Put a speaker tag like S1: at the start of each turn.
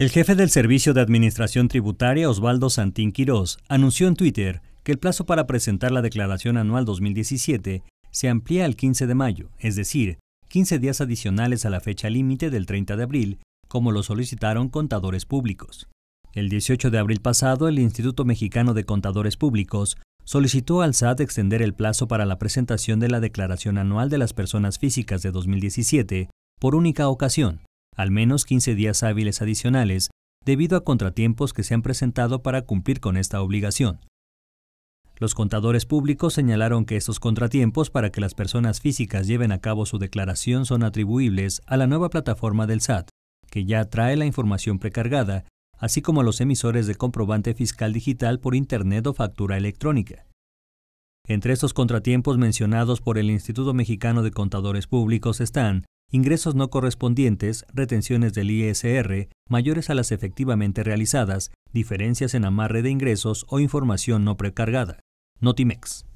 S1: El jefe del Servicio de Administración Tributaria, Osvaldo Santín Quirós, anunció en Twitter que el plazo para presentar la declaración anual 2017 se amplía al 15 de mayo, es decir, 15 días adicionales a la fecha límite del 30 de abril, como lo solicitaron contadores públicos. El 18 de abril pasado, el Instituto Mexicano de Contadores Públicos solicitó al SAT extender el plazo para la presentación de la declaración anual de las personas físicas de 2017 por única ocasión, al menos 15 días hábiles adicionales debido a contratiempos que se han presentado para cumplir con esta obligación. Los contadores públicos señalaron que estos contratiempos para que las personas físicas lleven a cabo su declaración son atribuibles a la nueva plataforma del SAT, que ya trae la información precargada, así como a los emisores de comprobante fiscal digital por Internet o factura electrónica. Entre estos contratiempos mencionados por el Instituto Mexicano de Contadores Públicos están ingresos no correspondientes, retenciones del ISR, mayores a las efectivamente realizadas, diferencias en amarre de ingresos o información no precargada. Notimex.